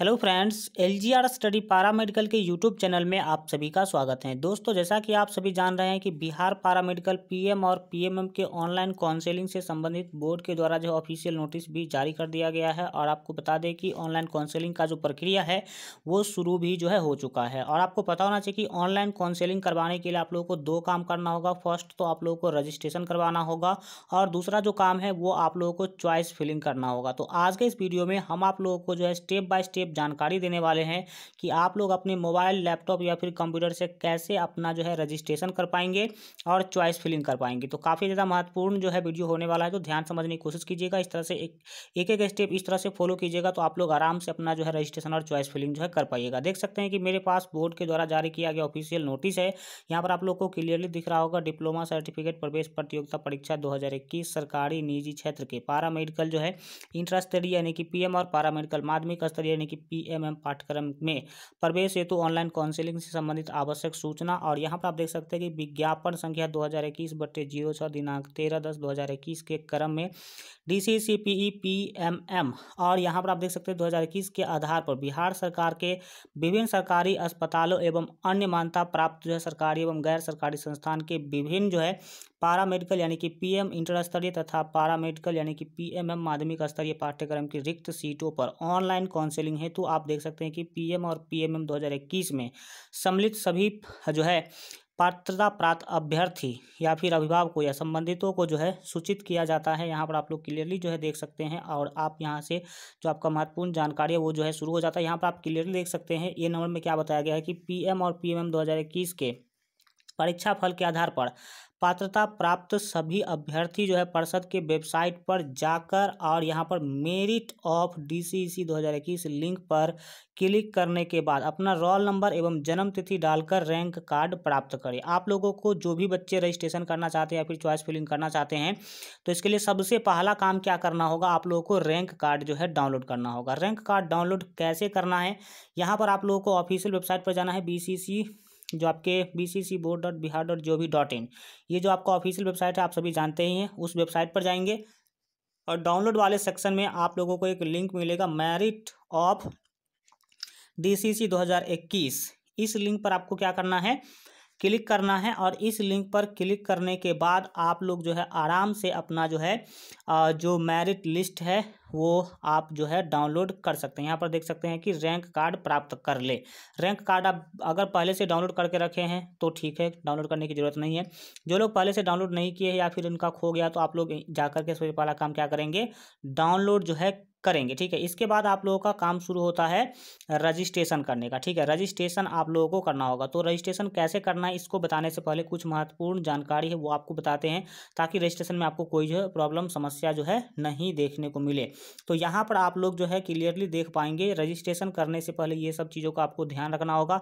Hello friends L G R study paramedical के YouTube channel में आप सभी का स्वागत है दोस्तों जैसा कि आप सभी जान रहे हैं कि बिहार पारा मेडिकल पीएम और पीएमएम के ऑनलाइन काउंसलिंग से संबंधित बोर्ड के द्वारा जो ऑफिशियल नोटिस भी जारी कर दिया गया है और आपको बता दें कि ऑनलाइन काउंसलिंग का जो प्रक्रिया है वो शुरू भी जो है हो चुका है और आपको पता होना चाहिए कि ऑनलाइन काउंसलिंग करवाने के लिए आप लोगों को दो काम करना होगा फर्स्ट तो आप लोगों को रजिस्ट्रेशन करवाना होगा और दूसरा जो काम है वो आप लोगों को च्वाइस फिलिंग करना होगा तो आज के इस वीडियो में हम आप लोगों को जो है स्टेप बाय स्टेप संक्षेप जानकारी देने वाले हैं कि आप लोग अपने मोबाइल लैपटॉप या फिर कंप्यूटर से कैसे अपना जो है रजिस्ट्रेशन कर पाएंगे और चॉइस फिलिंग कर पाएंगे तो काफ़ी ज़्यादा महत्वपूर्ण जो है वीडियो होने वाला है तो ध्यान समझने की कोशिश कीजिएगा इस तरह से एक एक, स्टेप इस तरह से फॉलो कीजिएगा तो आप लोग आराम से अपना जो है रजिस्ट्रेशन और चॉइस फिलिंग जो है कर पाइएगा देख सकते हैं कि मेरे पास बोर्ड के द्वारा जारी किया गया ऑफिशियल नोटिस है यहाँ पर आप लोग को क्लियरली दिख रहा होगा डिप्लोमा सर्टिफिकेट प्रवेश प्रतियोगिता परीक्षा दो सरकारी निजी क्षेत्र के पारा मेडिकल जो है इंटर स्तरीय यानी कि पीएम और पारा मेडिकल माध्यमिक स्तरीय यानी कि पीएमएम पाठ्यक्रम में प्रवेश हेतु ऑनलाइन काउंसिलिंग से संबंधित आवश्यक सूचना और यहाँ पर आप देख सकते हैं कि विज्ञापन संख्या दो हज़ार इक्कीस बट्टे जीरो छः दिनांक तेरह दस दो हज़ार इक्कीस के क्रम में D C C P E P M M और यहाँ पर आप देख सकते हैं दो हज़ार इक्कीस के आधार पर बिहार सरकार के विभिन्न सरकारी अस्पतालों एवं अन्य मान्यता प्राप्त जो है सरकारी एवं गैर सरकारी संस्थान के विभिन्न जो है पारा मेडिकल यानी कि पीएम इंटर स्तरीय तथा पारा मेडिकल यानी कि पीएमएम माध्यमिक स्तरीय पाठ्यक्रम की रिक्त सीटों पर ऑनलाइन काउंसलिंग हेतु आप देख सकते हैं कि पीएम और पीएमएम 2021 में सम्मिलित सभी जो है पात्रता प्राप्त अभ्यर्थी या फिर अभिभावकों या संबंधितों को जो है सूचित किया जाता है यहाँ पर आप लोग क्लियरली जो है देख सकते हैं और आप यहाँ से जो आपका महत्वपूर्ण जानकारी है वो जो है शुरू हो जाता है यहाँ पर आप क्लियरली देख सकते हैं ये नंबर में क्या बताया गया है कि पी और पी एम के परीक्षा फल के आधार पर पात्रता प्राप्त सभी अभ्यर्थी जो है परिषद के वेबसाइट पर जाकर और यहाँ पर merit of D C C दो हज़ार इक्कीस लिंक पर क्लिक करने के बाद अपना रोल नंबर एवं जन्म तिथि डालकर रैंक कार्ड प्राप्त करें आप लोगों को जो भी बच्चे रजिस्ट्रेशन करना चाहते हैं या फिर चॉइस फिलिंग करना चाहते हैं तो इसके लिए सबसे पहला काम क्या करना होगा आप लोगों को रैंक कार्ड जो है डाउनलोड करना होगा रैंक कार्ड डाउनलोड कैसे करना है यहाँ पर आप लोगों को ऑफिशियल वेबसाइट पर जाना है बी सी सी जो आपके B C C board dot Bihar dot जो भी डॉट इन ये जो आपका ऑफिशियल वेबसाइट है आप सभी जानते ही हैं उस वेबसाइट पर जाएंगे और डाउनलोड वाले सेक्शन में आप लोगों को एक लिंक मिलेगा merit of D C C दो हज़ार इक्कीस इस लिंक पर आपको क्या करना है क्लिक करना है और इस लिंक पर क्लिक करने के बाद आप लोग जो है आराम से अपना जो है जो मेरिट लिस्ट है वो आप जो है डाउनलोड कर सकते हैं यहाँ पर देख सकते हैं कि रैंक कार्ड प्राप्त कर ले रैंक कार्ड आप अगर पहले से डाउनलोड करके रखे हैं तो ठीक है डाउनलोड करने की ज़रूरत नहीं है जो लोग पहले से डाउनलोड नहीं किए या फिर उनका खो गया तो आप लोग जा करके पहला काम क्या करेंगे डाउनलोड जो है करेंगे ठीक है इसके बाद आप लोगों का काम शुरू होता है रजिस्ट्रेशन करने का ठीक है रजिस्ट्रेशन आप लोगों को करना होगा तो रजिस्ट्रेशन कैसे करना है इसको बताने से पहले कुछ महत्वपूर्ण जानकारी है वो आपको बताते हैं ताकि रजिस्ट्रेशन में आपको कोई जो है प्रॉब्लम समस्या जो है नहीं देखने को मिले तो यहाँ पर आप लोग जो है क्लियरली देख पाएंगे रजिस्ट्रेशन करने से पहले ये सब चीज़ों का आपको ध्यान रखना होगा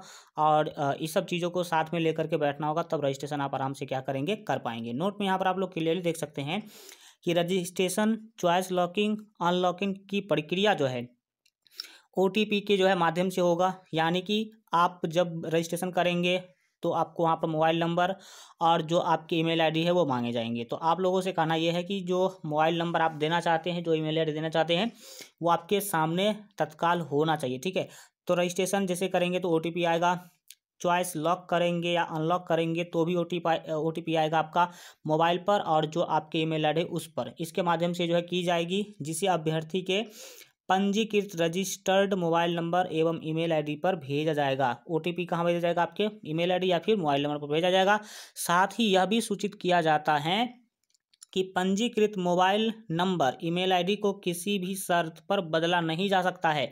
और इस सब चीज़ों को साथ में लेकर के बैठना होगा तब रजिस्ट्रेशन आप आराम से क्या करेंगे कर पाएंगे नोट में यहाँ पर आप लोग क्लियरली देख सकते हैं कि रजिस्ट्रेशन चॉइस लॉकिंग अनलॉकिंग की प्रक्रिया जो है ओ के जो है माध्यम से होगा यानी कि आप जब रजिस्ट्रेशन करेंगे तो आपको वहाँ पर मोबाइल नंबर और जो आपकी ईमेल आईडी है वो मांगे जाएंगे तो आप लोगों से कहना यह है कि जो मोबाइल नंबर आप देना चाहते हैं जो ईमेल आईडी देना चाहते हैं वो आपके सामने तत्काल होना चाहिए ठीक है तो रजिस्ट्रेशन जैसे करेंगे तो ओ आएगा चॉइस लॉक करेंगे या अनलॉक करेंगे तो भी ओ टी आएगा आपका मोबाइल पर और जो आपके ईमेल आई डी उस पर इसके माध्यम से जो है की जाएगी जिसे अभ्यर्थी के पंजीकृत रजिस्टर्ड मोबाइल नंबर एवं ईमेल आईडी पर भेजा जाएगा ओ टी पी कहाँ भेजा जाएगा आपके ईमेल आईडी या फिर मोबाइल नंबर पर भेजा जाएगा साथ ही यह भी सूचित किया जाता है कि पंजीकृत मोबाइल नंबर ईमेल आईडी को किसी भी शर्त पर बदला नहीं जा सकता है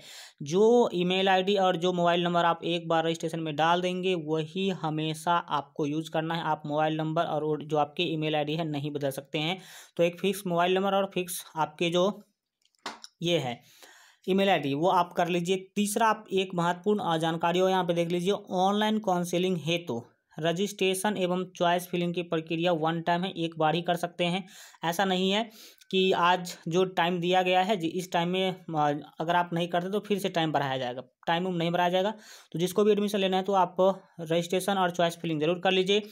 जो ईमेल आईडी और जो मोबाइल नंबर आप एक बार रजिस्ट्रेशन में डाल देंगे वही हमेशा आपको यूज़ करना है आप मोबाइल नंबर और जो आपके ईमेल आईडी है नहीं बदल सकते हैं तो एक फ़िक्स मोबाइल नंबर और फिक्स आपके जो ये है ईमेल आईडी वो आप कर लीजिए तीसरा आप एक महत्वपूर्ण जानकारी हो यहाँ पे देख लीजिए ऑनलाइन काउंसिलिंग हेतु तो। रजिस्ट्रेशन एवं चॉइस फिलिंग की प्रक्रिया वन टाइम है एक बार ही कर सकते हैं ऐसा नहीं है कि आज जो टाइम दिया गया है जी इस टाइम में अगर आप नहीं करते तो फिर से टाइम बढ़ाया जाएगा टाइम उम नहीं बढ़ाया जाएगा तो जिसको भी एडमिशन लेना है तो आप रजिस्ट्रेशन और चॉइस फिलिंग जरूर कर लीजिए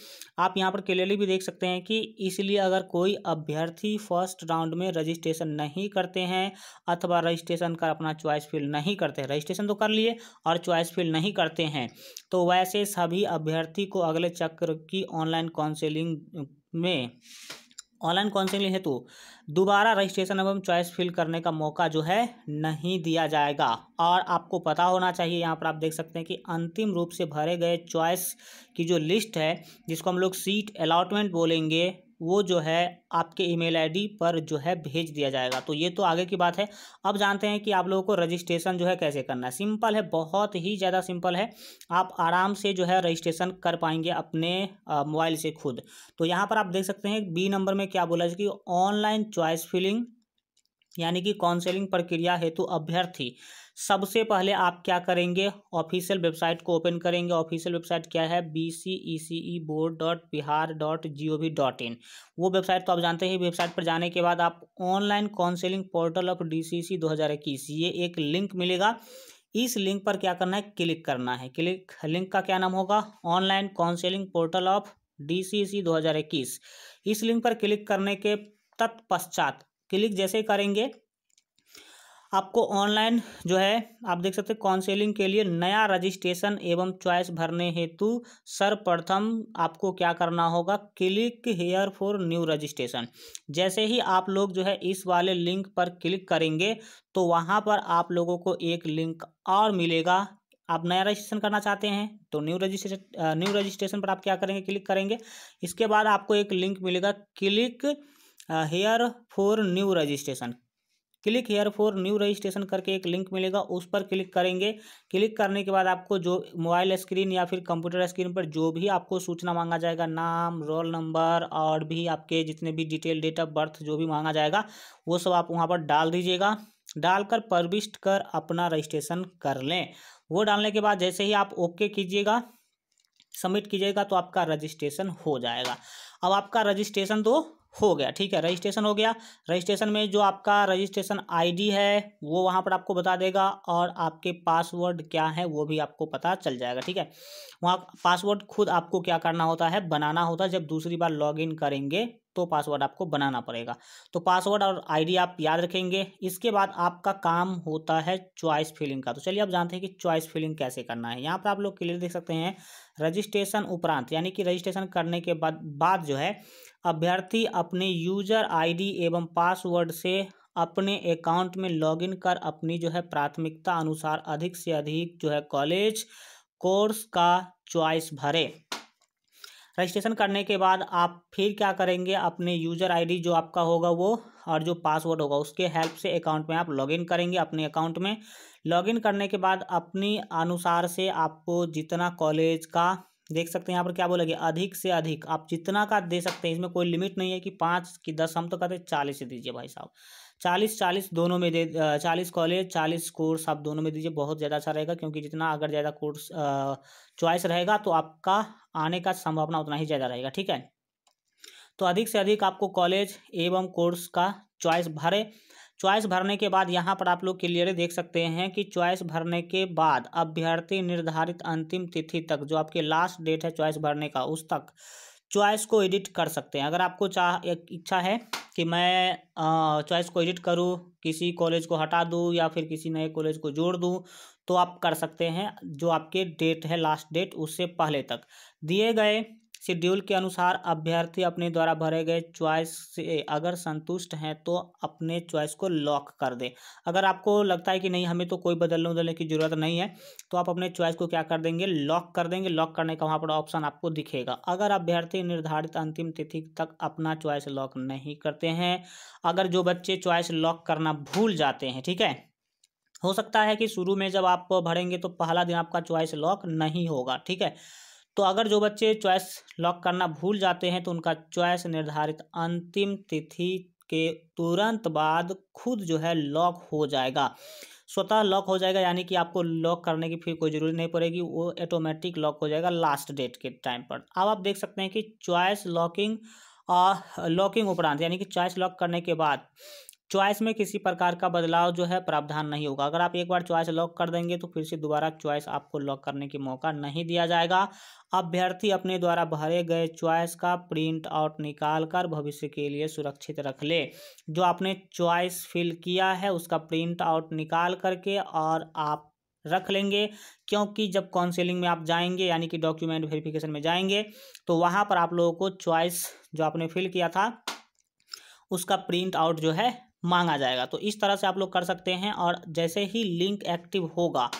आप यहाँ पर क्लियरली भी देख सकते हैं कि इसलिए अगर कोई अभ्यर्थी फर्स्ट राउंड में रजिस्ट्रेशन नहीं करते हैं अथवा रजिस्ट्रेशन कर अपना चॉइस फिल नहीं करते रजिस्ट्रेशन तो कर लिए और चॉइस फिल नहीं करते हैं तो वैसे सभी अभ्यर्थी को अगले चक्र की ऑनलाइन काउंसिलिंग में ऑनलाइन काउंसिलिंग हेतु तो? दोबारा रजिस्ट्रेशन एवं चॉइस फिल करने का मौका जो है नहीं दिया जाएगा और आपको पता होना चाहिए यहाँ पर आप देख सकते हैं कि अंतिम रूप से भरे गए चॉइस की जो लिस्ट है जिसको हम लोग सीट अलाटमेंट बोलेंगे वो जो है आपके ईमेल आईडी पर जो है भेज दिया जाएगा तो ये तो आगे की बात है अब जानते हैं कि आप लोगों को रजिस्ट्रेशन जो है कैसे करना है सिंपल है बहुत ही ज़्यादा सिंपल है आप आराम से जो है रजिस्ट्रेशन कर पाएंगे अपने मोबाइल से खुद तो यहाँ पर आप देख सकते हैं बी नंबर में क्या बोला जाए कि ऑनलाइन चॉइस फिलिंग यानी कि काउंसलिंग प्रक्रिया हेतु अभ्यर्थी सबसे पहले आप क्या करेंगे ऑफिशियल वेबसाइट को ओपन करेंगे ऑफिशियल वेबसाइट क्या है B C E C E board dot Bihar dot G O V dot in वो वेबसाइट तो आप जानते हैं वेबसाइट पर जाने के बाद आप online counselling portal of D C C दो हज़ार इक्कीस ये एक लिंक मिलेगा इस लिंक पर क्या करना है क्लिक करना है क्लिक लिंक का क्या नाम होगा online counselling portal of D C C दो हज़ार इक्कीस इस लिंक पर क्लिक करने के तत्पश्चात क्लिक जैसे ही करेंगे आपको ऑनलाइन जो है आप देख सकते हैं काउंसिलिंग के लिए नया रजिस्ट्रेशन एवं चॉइस भरने हेतु सर्वप्रथम आपको क्या करना होगा click here for new registration जैसे ही आप लोग जो है इस वाले लिंक पर क्लिक करेंगे तो वहां पर आप लोगों को एक लिंक और मिलेगा आप नया रजिस्ट्रेशन करना चाहते हैं तो न्यू रजिस्ट्रेशन न्यू रजिस्ट्रेशन पर आप क्या करेंगे क्लिक करेंगे इसके बाद आपको एक लिंक मिलेगा click here for new registration click here for new registration करके एक लिंक मिलेगा उस पर क्लिक करेंगे क्लिक करने के बाद आपको जो मोबाइल स्क्रीन या फिर कंप्यूटर स्क्रीन पर जो भी आपको सूचना मांगा जाएगा नाम रोल नंबर और भी आपके जितने भी डिटेल डेट ऑफ बर्थ जो भी मांगा जाएगा वो सब आप वहाँ पर डाल दीजिएगा डालकर प्रविष्ट कर अपना रजिस्ट्रेशन कर लें वो डालने के बाद जैसे ही आप ओके कीजिएगा सबमिट कीजिएगा तो आपका रजिस्ट्रेशन हो जाएगा अब आपका रजिस्ट्रेशन तो हो गया ठीक है रजिस्ट्रेशन हो गया रजिस्ट्रेशन में जो आपका रजिस्ट्रेशन आईडी है वो वहाँ पर आपको बता देगा और आपके पासवर्ड क्या है वो भी आपको पता चल जाएगा ठीक है वहाँ पासवर्ड खुद आपको क्या करना होता है बनाना होता है जब दूसरी बार लॉगिन करेंगे तो पासवर्ड आपको बनाना पड़ेगा तो पासवर्ड और आईडी आप याद रखेंगे इसके बाद आपका काम होता है चॉइस फिलिंग का तो चलिए आप जानते हैं कि चॉइस फिलिंग कैसे करना है यहाँ पर आप लोग क्लियर देख सकते हैं रजिस्ट्रेशन उपरांत यानी कि रजिस्ट्रेशन करने के बाद बाद जो है अभ्यर्थी अपने यूजर आईडी एवं पासवर्ड से अपने अकाउंट में लॉगिन कर अपनी जो है प्राथमिकता अनुसार अधिक से अधिक जो है कॉलेज कोर्स का चॉइस भरे रजिस्ट्रेशन करने के बाद आप फिर क्या करेंगे अपने यूज़र आईडी जो आपका होगा वो और जो पासवर्ड होगा उसके हेल्प से अकाउंट में आप लॉगिन करेंगे अपने अकाउंट में लॉगिन करने के बाद अपनी अनुसार से आपको जितना कॉलेज का देख सकते हैं यहाँ पर क्या गया अधिक से अधिक आप जितना का दे सकते हैं इसमें कोई लिमिट नहीं है कि पाँच की दस हम तो कहते हैं चालीस दीजिए भाई साहब चालीस चालीस दोनों में दे चालीस कॉलेज चालीस कोर्स आप दोनों में दीजिए बहुत ज़्यादा अच्छा रहेगा क्योंकि जितना अगर ज़्यादा कोर्स चॉइस रहेगा तो आपका आने का संभावना उतना ही ज़्यादा रहेगा ठीक है तो अधिक से अधिक आपको कॉलेज एवं कोर्स का चॉइस भरे चॉइस भरने के बाद यहाँ पर आप लोग क्लियर देख सकते हैं कि चॉइस भरने के बाद अभ्यर्थी निर्धारित अंतिम तिथि तक जो आपके लास्ट डेट है चॉइस भरने का उस तक चॉइस को एडिट कर सकते हैं अगर आपको चाह इच्छा है कि मैं चॉइस को एडिट करूं किसी कॉलेज को हटा दूं या फिर किसी नए कॉलेज को जोड़ दूं तो आप कर सकते हैं जो आपके डेट है लास्ट डेट उससे पहले तक दिए गए शेड्यूल के अनुसार अभ्यर्थी अपने द्वारा भरे गए चॉइस से अगर संतुष्ट हैं तो अपने चॉइस को लॉक कर दें अगर आपको लगता है कि नहीं हमें तो कोई बदलने उदलने की ज़रूरत नहीं है तो आप अपने चॉइस को क्या कर देंगे लॉक कर देंगे लॉक करने का वहाँ पर ऑप्शन आपको दिखेगा अगर अभ्यर्थी निर्धारित अंतिम तिथि तक अपना च्वाइस लॉक नहीं करते हैं अगर जो बच्चे च्वाइस लॉक करना भूल जाते हैं ठीक है हो सकता है कि शुरू में जब आप भरेंगे तो पहला दिन आपका च्वाइस लॉक नहीं होगा ठीक है तो अगर जो बच्चे चॉइस लॉक करना भूल जाते हैं तो उनका चॉइस निर्धारित अंतिम तिथि के तुरंत बाद खुद जो है लॉक हो जाएगा स्वतः लॉक हो जाएगा यानी कि आपको लॉक करने की फिर कोई ज़रूरी नहीं पड़ेगी वो ऑटोमेटिक लॉक हो जाएगा लास्ट डेट के टाइम पर अब आप देख सकते हैं कि चॉइस लॉकिंग लॉकिंग उपरांत यानी कि चॉइस लॉक करने के बाद चॉइस में किसी प्रकार का बदलाव जो है प्रावधान नहीं होगा अगर आप एक बार चॉइस लॉक कर देंगे तो फिर से दोबारा चॉइस आपको लॉक करने के मौका नहीं दिया जाएगा अभ्यर्थी अपने द्वारा भरे गए चॉइस का प्रिंट आउट निकाल कर भविष्य के लिए सुरक्षित रख ले जो आपने चॉइस फिल किया है उसका प्रिंट आउट निकाल करके और आप रख लेंगे क्योंकि जब काउंसिलिंग में आप जाएंगे यानी कि डॉक्यूमेंट वेरिफिकेशन में जाएंगे तो वहाँ पर आप लोगों को चॉइस जो आपने फिल किया था उसका प्रिंट आउट जो है मांगा जाएगा तो इस तरह से आप लोग कर सकते हैं और जैसे ही लिंक एक्टिव होगा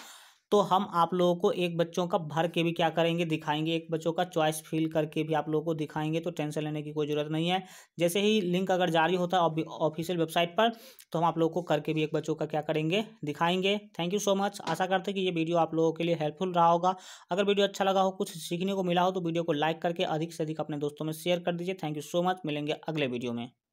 तो हम आप लोगों को एक बच्चों का भर के भी क्या करेंगे दिखाएंगे एक बच्चों का चॉइस फिल करके भी आप लोगों को दिखाएंगे तो टेंशन लेने की कोई ज़रूरत नहीं है जैसे ही लिंक अगर जारी होता है ऑफिशियल वेबसाइट पर तो हम आप लोगों को करके भी एक बच्चों का क्या करेंगे दिखाएंगे थैंक यू सो मच आशा करते हैं कि ये वीडियो आप लोगों के लिए हेल्पफुल रहा होगा अगर वीडियो अच्छा लगा हो कुछ सीखने को मिला हो तो वीडियो को लाइक करके अधिक से अधिक अपने दोस्तों में शेयर कर दीजिए थैंक यू सो मच मिलेंगे अगले वीडियो में